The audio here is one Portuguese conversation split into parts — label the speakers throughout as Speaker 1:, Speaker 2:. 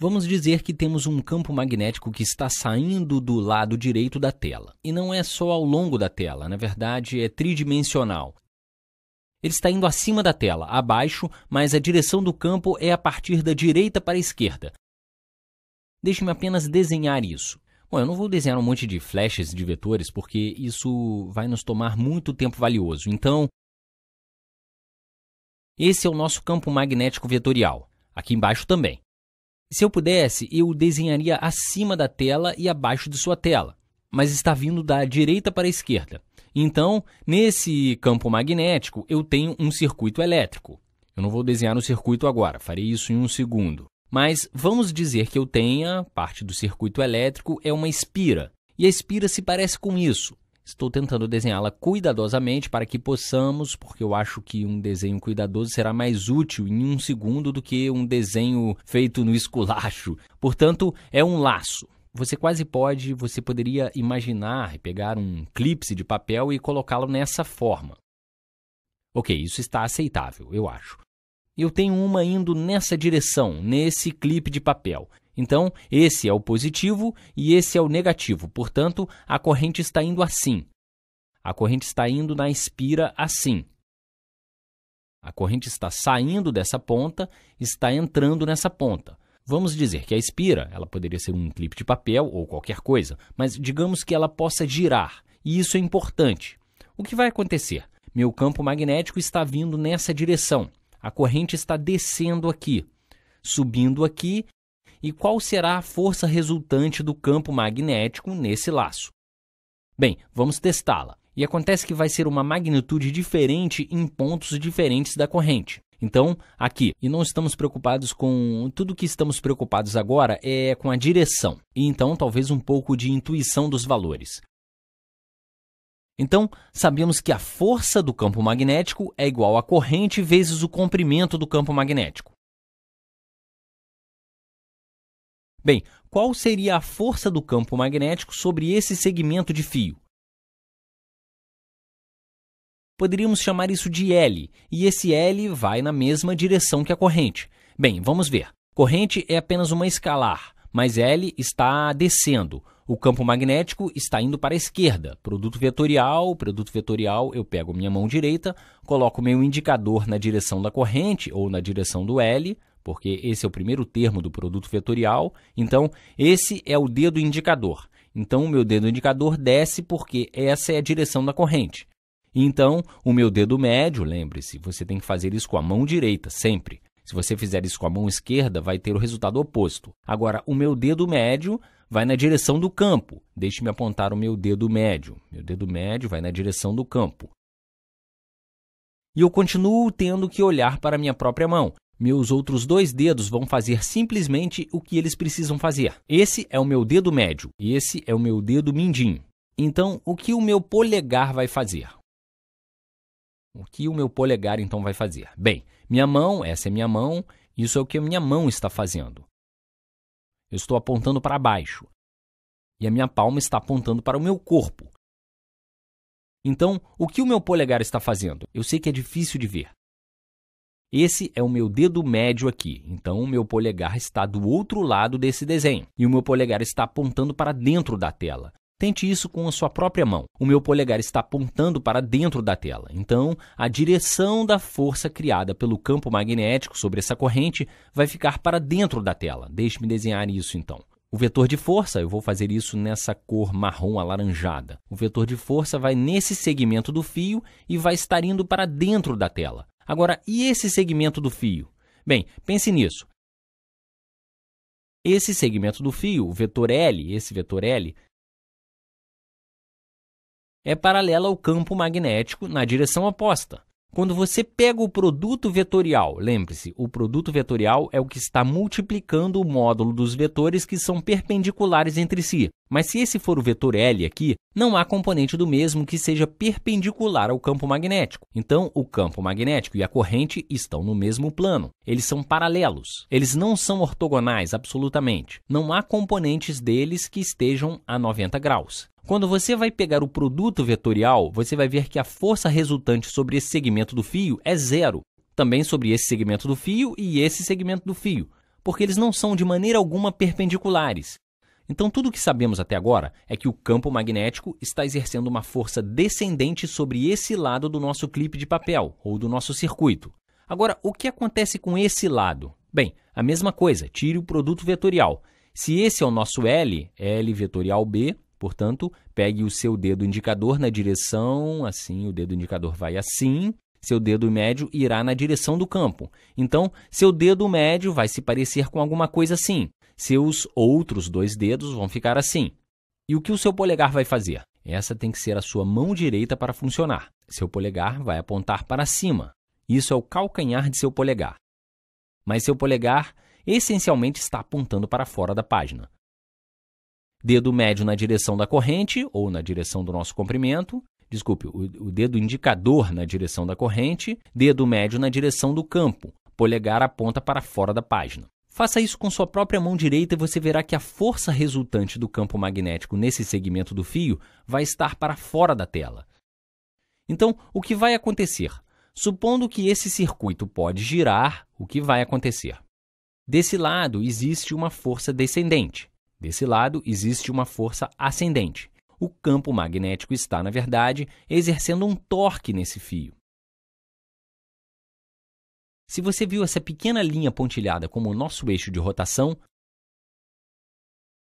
Speaker 1: Vamos dizer que temos um campo magnético que está saindo do lado direito da tela. E não é só ao longo da tela, na verdade é tridimensional. Ele está indo acima da tela, abaixo, mas a direção do campo é a partir da direita para a esquerda. Deixe-me apenas desenhar isso. Bom, eu não vou desenhar um monte de flashes de vetores, porque isso vai nos tomar muito tempo valioso. Então, esse é o nosso campo magnético vetorial. Aqui embaixo também. Se eu pudesse, eu desenharia acima da tela e abaixo de sua tela, mas está vindo da direita para a esquerda. Então, nesse campo magnético, eu tenho um circuito elétrico. Eu não vou desenhar o circuito agora, farei isso em um segundo. Mas vamos dizer que eu tenha parte do circuito elétrico é uma espira, e a espira se parece com isso. Estou tentando desenhá-la cuidadosamente para que possamos, porque eu acho que um desenho cuidadoso será mais útil em um segundo do que um desenho feito no esculacho. Portanto, é um laço você quase pode, você poderia imaginar pegar um clipe de papel e colocá-lo nessa forma. Ok, isso está aceitável, eu acho. Eu tenho uma indo nessa direção, nesse clipe de papel. Então, esse é o positivo e esse é o negativo. Portanto, a corrente está indo assim. A corrente está indo na espira assim. A corrente está saindo dessa ponta, está entrando nessa ponta. Vamos dizer que a espira, ela poderia ser um clipe de papel ou qualquer coisa, mas digamos que ela possa girar, e isso é importante. O que vai acontecer? Meu campo magnético está vindo nessa direção. A corrente está descendo aqui, subindo aqui e qual será a força resultante do campo magnético nesse laço. Bem, vamos testá-la. E acontece que vai ser uma magnitude diferente em pontos diferentes da corrente. Então, aqui, e não estamos preocupados com. Tudo que estamos preocupados agora é com a direção, e então talvez um pouco de intuição dos valores. Então, sabemos que a força do campo magnético é igual à corrente vezes o comprimento do campo magnético. Bem, qual seria a força do campo magnético sobre esse segmento de fio? Poderíamos chamar isso de L, e esse L vai na mesma direção que a corrente. Bem, vamos ver. Corrente é apenas uma escalar, mas L está descendo. O campo magnético está indo para a esquerda. Produto vetorial, produto vetorial, eu pego minha mão direita, coloco meu indicador na direção da corrente ou na direção do L, porque esse é o primeiro termo do produto vetorial, então esse é o dedo indicador. Então o meu dedo indicador desce porque essa é a direção da corrente. Então, o meu dedo médio, lembre-se, você tem que fazer isso com a mão direita, sempre. Se você fizer isso com a mão esquerda, vai ter o resultado oposto. Agora, o meu dedo médio vai na direção do campo. Deixe-me apontar o meu dedo médio. Meu dedo médio vai na direção do campo. E eu continuo tendo que olhar para a minha própria mão. Meus outros dois dedos vão fazer simplesmente o que eles precisam fazer. Esse é o meu dedo médio e esse é o meu dedo mindinho. Então, o que o meu polegar vai fazer? O que o meu polegar então vai fazer? Bem, minha mão, essa é minha mão, isso é o que a minha mão está fazendo. Eu estou apontando para baixo e a minha palma está apontando para o meu corpo. Então, o que o meu polegar está fazendo? Eu sei que é difícil de ver, esse é o meu dedo médio aqui, então o meu polegar está do outro lado desse desenho e o meu polegar está apontando para dentro da tela. Tente isso com a sua própria mão. O meu polegar está apontando para dentro da tela. Então, a direção da força criada pelo campo magnético sobre essa corrente vai ficar para dentro da tela. Deixe-me desenhar isso então. O vetor de força, eu vou fazer isso nessa cor marrom alaranjada. O vetor de força vai nesse segmento do fio e vai estar indo para dentro da tela. Agora, e esse segmento do fio? Bem, pense nisso. Esse segmento do fio, o vetor L, esse vetor L, é paralelo ao campo magnético na direção oposta. Quando você pega o produto vetorial, lembre-se, o produto vetorial é o que está multiplicando o módulo dos vetores que são perpendiculares entre si. Mas se esse for o vetor L aqui, não há componente do mesmo que seja perpendicular ao campo magnético. Então, o campo magnético e a corrente estão no mesmo plano. Eles são paralelos. Eles não são ortogonais absolutamente. Não há componentes deles que estejam a 90 graus. Quando você vai pegar o produto vetorial, você vai ver que a força resultante sobre esse segmento do fio é zero. Também sobre esse segmento do fio e esse segmento do fio porque eles não são de maneira alguma perpendiculares. Então, tudo o que sabemos até agora é que o campo magnético está exercendo uma força descendente sobre esse lado do nosso clipe de papel ou do nosso circuito. Agora, o que acontece com esse lado? Bem, a mesma coisa, tire o produto vetorial. Se esse é o nosso L, L vetorial B, portanto, pegue o seu dedo indicador na direção, assim, o dedo indicador vai assim, seu dedo médio irá na direção do campo. Então, seu dedo médio vai se parecer com alguma coisa assim seus outros dois dedos vão ficar assim. E o que o seu polegar vai fazer? Essa tem que ser a sua mão direita para funcionar. Seu polegar vai apontar para cima. Isso é o calcanhar de seu polegar. Mas seu polegar essencialmente está apontando para fora da página. Dedo médio na direção da corrente ou na direção do nosso comprimento. Desculpe, o, dedo indicador na direção da corrente, dedo médio na direção do campo. Polegar aponta para fora da página. Faça isso com sua própria mão direita e você verá que a força resultante do campo magnético nesse segmento do fio vai estar para fora da tela. Então, o que vai acontecer? Supondo que esse circuito pode girar, o que vai acontecer? Desse lado existe uma força descendente, desse lado existe uma força ascendente. O campo magnético está, na verdade, exercendo um torque nesse fio. Se você viu essa pequena linha pontilhada como o nosso eixo de rotação,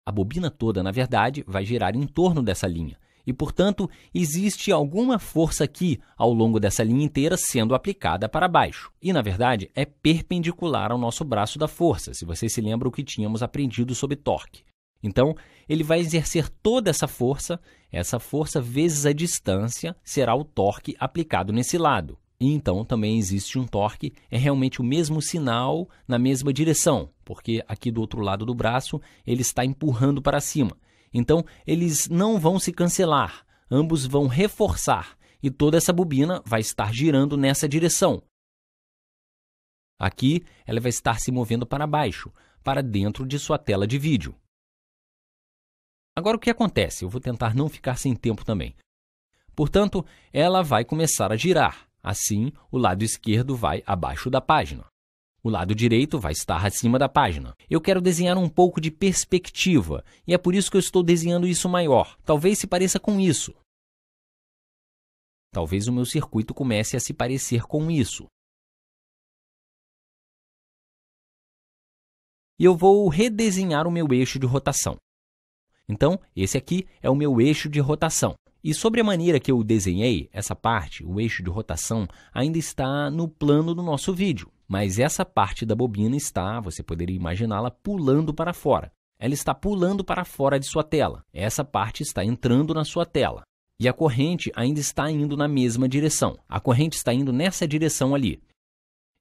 Speaker 1: a bobina toda, na verdade, vai girar em torno dessa linha. E, portanto, existe alguma força aqui ao longo dessa linha inteira sendo aplicada para baixo. E, na verdade, é perpendicular ao nosso braço da força, se você se lembra o que tínhamos aprendido sobre torque. Então, ele vai exercer toda essa força, essa força vezes a distância será o torque aplicado nesse lado. E então também existe um torque, é realmente o mesmo sinal na mesma direção, porque aqui do outro lado do braço ele está empurrando para cima. Então eles não vão se cancelar, ambos vão reforçar e toda essa bobina vai estar girando nessa direção. Aqui ela vai estar se movendo para baixo, para dentro de sua tela de vídeo. Agora o que acontece? Eu vou tentar não ficar sem tempo também. Portanto, ela vai começar a girar. Assim, o lado esquerdo vai abaixo da página. O lado direito vai estar acima da página. Eu quero desenhar um pouco de perspectiva, e é por isso que eu estou desenhando isso maior. Talvez se pareça com isso. Talvez o meu circuito comece a se parecer com isso. E eu vou redesenhar o meu eixo de rotação. Então, esse aqui é o meu eixo de rotação. E sobre a maneira que eu desenhei, essa parte, o eixo de rotação, ainda está no plano do nosso vídeo. Mas essa parte da bobina está, você poderia imaginá-la, pulando para fora. Ela está pulando para fora de sua tela. Essa parte está entrando na sua tela. E a corrente ainda está indo na mesma direção. A corrente está indo nessa direção ali.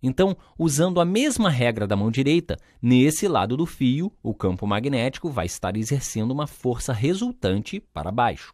Speaker 1: Então, usando a mesma regra da mão direita, nesse lado do fio, o campo magnético vai estar exercendo uma força resultante para baixo.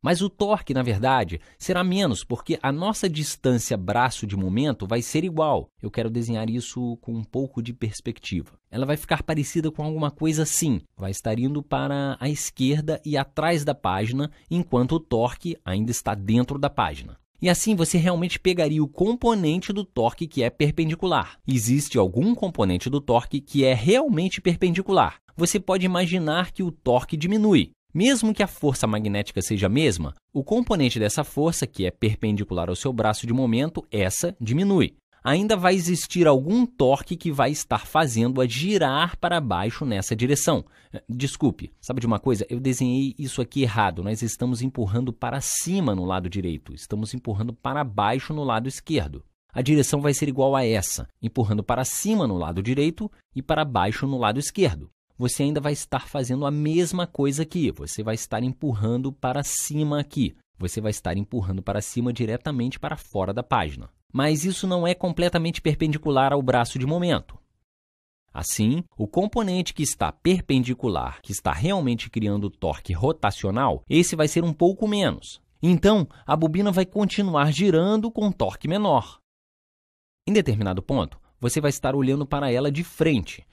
Speaker 1: Mas o torque, na verdade, será menos, porque a nossa distância braço de momento vai ser igual. Eu quero desenhar isso com um pouco de perspectiva. Ela vai ficar parecida com alguma coisa assim, vai estar indo para a esquerda e atrás da página, enquanto o torque ainda está dentro da página. E assim você realmente pegaria o componente do torque que é perpendicular. Existe algum componente do torque que é realmente perpendicular. Você pode imaginar que o torque diminui, mesmo que a força magnética seja a mesma, o componente dessa força, que é perpendicular ao seu braço de momento, essa diminui. Ainda vai existir algum torque que vai estar fazendo-a girar para baixo nessa direção. Eh, desculpe, sabe de uma coisa? Eu desenhei isso aqui errado. Nós estamos empurrando para cima no lado direito, estamos empurrando para baixo no lado esquerdo. A direção vai ser igual a essa, empurrando para cima no lado direito e para baixo no lado esquerdo você ainda vai estar fazendo a mesma coisa aqui. Você vai estar empurrando para cima aqui. Você vai estar empurrando para cima diretamente para fora da página. Mas isso não é completamente perpendicular ao braço de momento. Assim, o componente que está perpendicular, que está realmente criando torque rotacional, esse vai ser um pouco menos. Então, a bobina vai continuar girando com torque menor. Em determinado ponto, você vai estar olhando para ela de frente,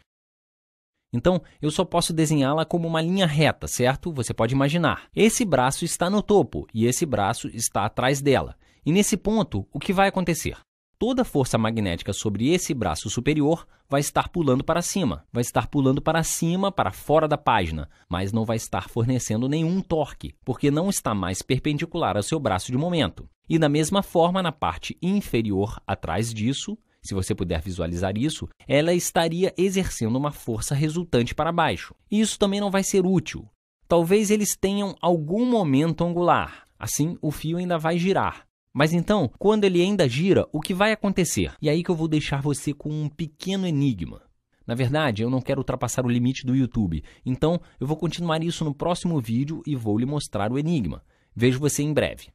Speaker 1: então, eu só posso desenhá-la como uma linha reta, certo? Você pode imaginar. Esse braço está no topo e esse braço está atrás dela. E nesse ponto, o que vai acontecer? Toda a força magnética sobre esse braço superior vai estar pulando para cima, vai estar pulando para cima, para fora da página, mas não vai estar fornecendo nenhum torque, porque não está mais perpendicular ao seu braço de momento. E da mesma forma, na parte inferior, atrás disso, se você puder visualizar isso, ela estaria exercendo uma força resultante para baixo. E isso também não vai ser útil. Talvez eles tenham algum momento angular, assim o fio ainda vai girar. Mas então, quando ele ainda gira, o que vai acontecer? E é aí que eu vou deixar você com um pequeno enigma. Na verdade, eu não quero ultrapassar o limite do YouTube, então eu vou continuar isso no próximo vídeo e vou lhe mostrar o enigma. Vejo você em breve.